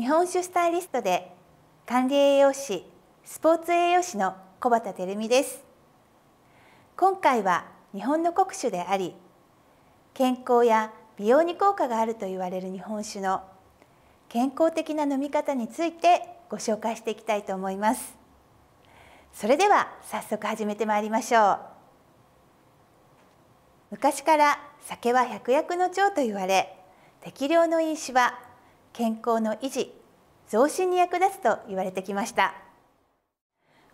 日本酒スタイリストで管理栄養士スポーツ栄養士の小畑照美です今回は日本の国酒であり健康や美容に効果があると言われる日本酒の健康的な飲み方についてご紹介していきたいと思いますそれでは早速始めてまいりましょう昔から酒は百薬の長と言われ適量の飲酒は健康の維持増進に役立つと言われてきました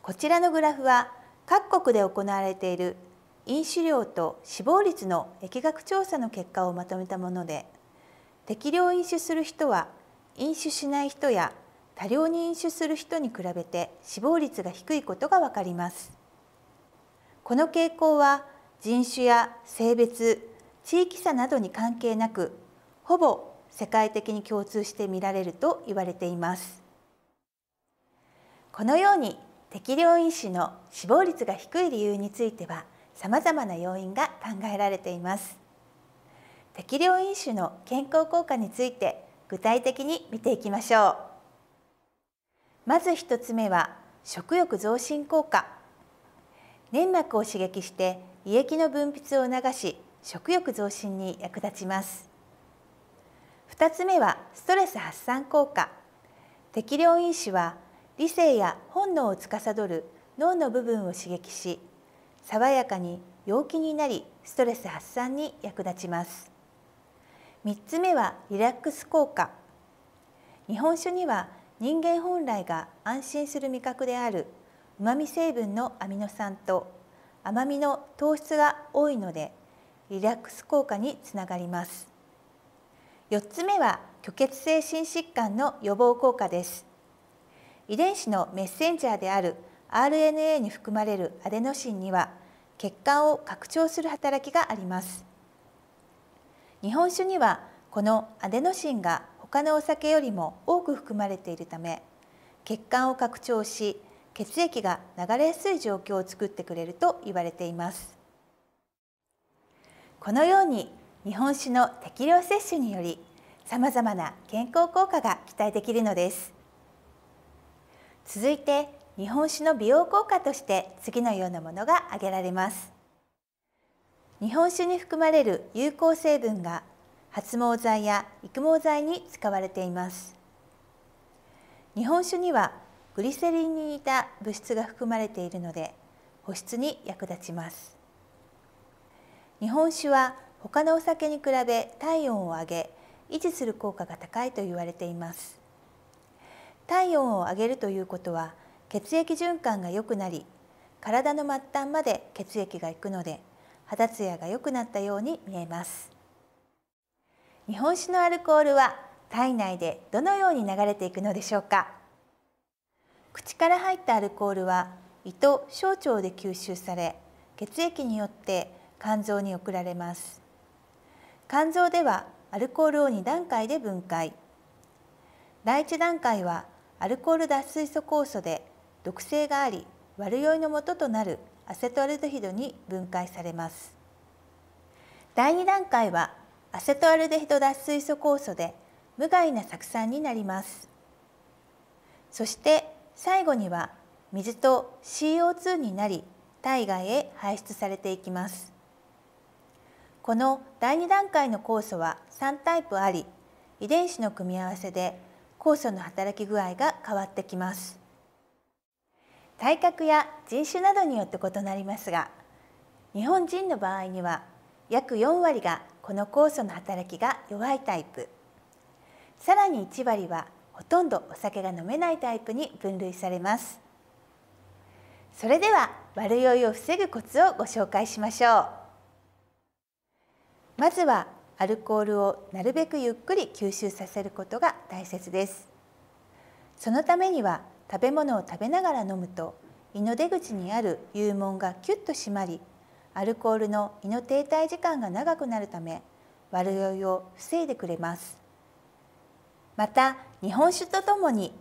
こちらのグラフは各国で行われている飲酒量と死亡率の疫学調査の結果をまとめたもので適量飲酒する人は飲酒しない人や多量に飲酒する人に比べて死亡率が低いことが分かりますこの傾向は人種や性別地域差などに関係なくほぼ世界的に共通して見られると言われていますこのように適量飲酒の死亡率が低い理由については様々な要因が考えられています適量飲酒の健康効果について具体的に見ていきましょうまず1つ目は食欲増進効果粘膜を刺激して胃液の分泌を促し食欲増進に役立ちます2つ目はストレス発散効果適量因子は理性や本能を司る脳の部分を刺激し爽やかに陽気になりストレス発散に役立ちます3つ目はリラックス効果日本酒には人間本来が安心する味覚である旨味成分のアミノ酸と甘みの糖質が多いのでリラックス効果につながります4つ目は虚血性心疾患の予防効果です遺伝子のメッセンジャーである RNA に含まれるアデノシンには血管を拡張する働きがあります日本酒にはこのアデノシンが他のお酒よりも多く含まれているため血管を拡張し血液が流れやすい状況を作ってくれると言われていますこのように日本酒の適量摂取によりさまざまな健康効果が期待できるのです続いて日本酒の美容効果として次のようなものが挙げられます日本酒に含まれる有効成分が発毛剤や育毛剤に使われています日本酒にはグリセリンに似た物質が含まれているので保湿に役立ちます日本酒は他のお酒に比べ体温を上げ維持する効果が高いと言われています体温を上げるということは血液循環が良くなり体の末端まで血液が行くので肌ツヤが良くなったように見えます日本酒のアルコールは体内でどのように流れていくのでしょうか口から入ったアルコールは胃と小腸で吸収され血液によって肝臓に送られます肝臓ではアルコールを2段階で分解第1段階はアルコール脱水素酵素で毒性があり悪酔いの元となるアセトアルデヒドに分解されます第2段階はアセトアルデヒド脱水素酵素で無害な酢酸になりますそして最後には水と CO2 になり体外へ排出されていきますこの第2段階の酵素は3タイプあり遺伝子の組み合わせで酵素の働き具合が変わってきます体格や人種などによって異なりますが日本人の場合には約4割がこの酵素の働きが弱いタイプさらに1割はほとんどお酒が飲めないタイプに分類されますそれでは悪酔いを防ぐコツをご紹介しましょうまずはアルコールをなるべくゆっくり吸収させることが大切ですそのためには食べ物を食べながら飲むと胃の出口にある幽門がキュッと締まりアルコールの胃の停滞時間が長くなるため悪酔いを防いでくれますまた日本酒とともに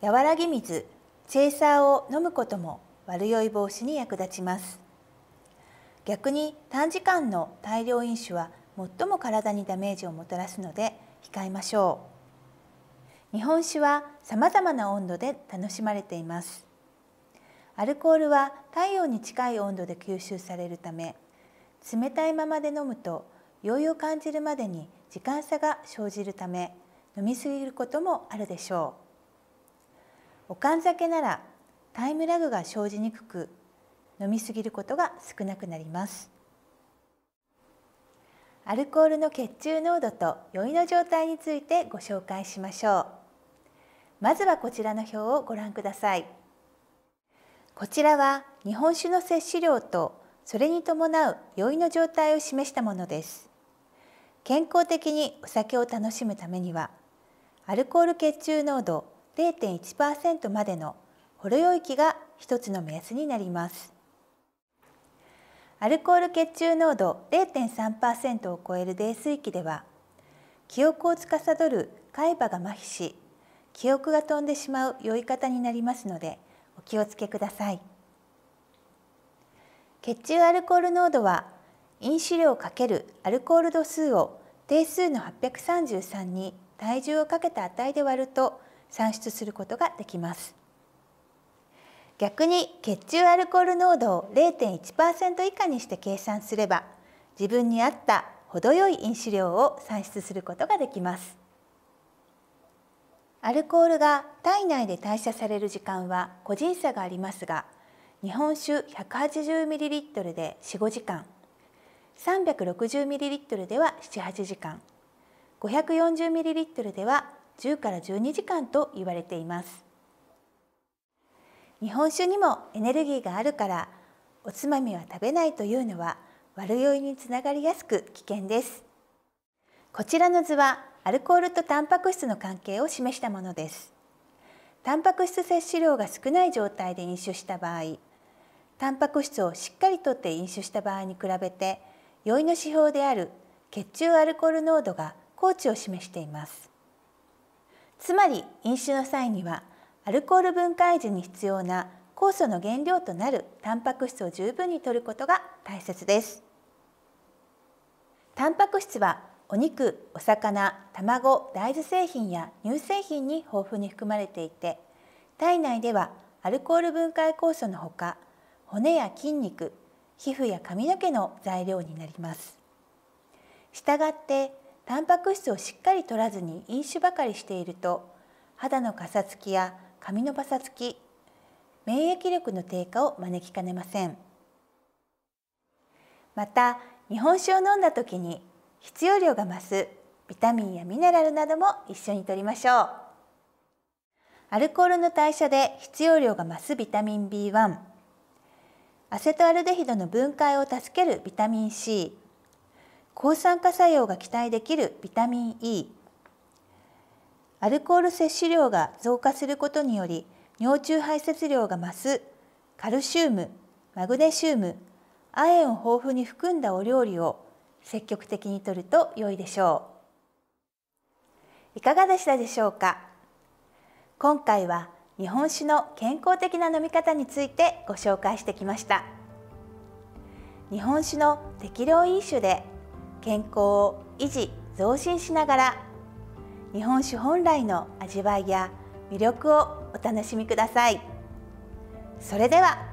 和らぎ水チェイサーを飲むことも悪酔い防止に役立ちます逆に短時間の大量飲酒は最も体にダメージをもたらすので控えましょう日本酒は様々な温度で楽しまれていますアルコールは太陽に近い温度で吸収されるため冷たいままで飲むと酔いを感じるまでに時間差が生じるため飲みすぎることもあるでしょうおかん酒ならタイムラグが生じにくく飲みすぎることが少なくなりますアルコールの血中濃度と酔いの状態についてご紹介しましょうまずはこちらの表をご覧くださいこちらは日本酒の摂取量とそれに伴う酔いの状態を示したものです健康的にお酒を楽しむためにはアルコール血中濃度0.1%までのほろ酔い期が一つの目安になりますアルコール血中濃度0.3%を超える泥酔期では記憶を司る海馬が麻痺し記憶が飛んでしまう酔い方になりますのでお気をつけください血中アルコール濃度は飲酒量かけるアルコール度数を定数の833に体重をかけた値で割ると算出することができます逆に血中アルコール濃度を0.1%以下にして計算すれば自分に合った程よい飲酒量を算出することができますアルコールが体内で代謝される時間は個人差がありますが日本酒 180ml で45時間 360ml では78時間 540ml では10から12時間と言われています日本酒にもエネルギーがあるからおつまみは食べないというのは悪酔いにつながりやすく危険ですこちらの図はアルコールとタンパク質の関係を示したものですタンパク質摂取量が少ない状態で飲酒した場合タンパク質をしっかりとって飲酒した場合に比べて酔いの指標である血中アルコール濃度が高値を示していますつまり飲酒の際にはアルコール分解時に必要な酵素の原料となるタンパク質を十分に摂ることが大切ですタンパク質はお肉、お魚、卵、大豆製品や乳製品に豊富に含まれていて体内ではアルコール分解酵素のほか骨や筋肉、皮膚や髪の毛の材料になりますしたがってタンパク質をしっかり摂らずに飲酒ばかりしていると肌のかさつきや髪のパサつき免疫力の低下を招きかねませんまた日本酒を飲んだ時に必要量が増すビタミンやミネラルなども一緒に摂りましょうアルコールの代謝で必要量が増すビタミン B1 アセトアルデヒドの分解を助けるビタミン C 抗酸化作用が期待できるビタミン E アルコール摂取量が増加することにより尿中排泄量が増すカルシウムマグネシウム亜鉛を豊富に含んだお料理を積極的に摂ると良いでしょういかがでしたでしょうか今回は日本酒の健康的な飲み方についてご紹介してきました日本酒の適量飲酒で健康を維持増進しながら日本酒本来の味わいや魅力をお楽しみくださいそれでは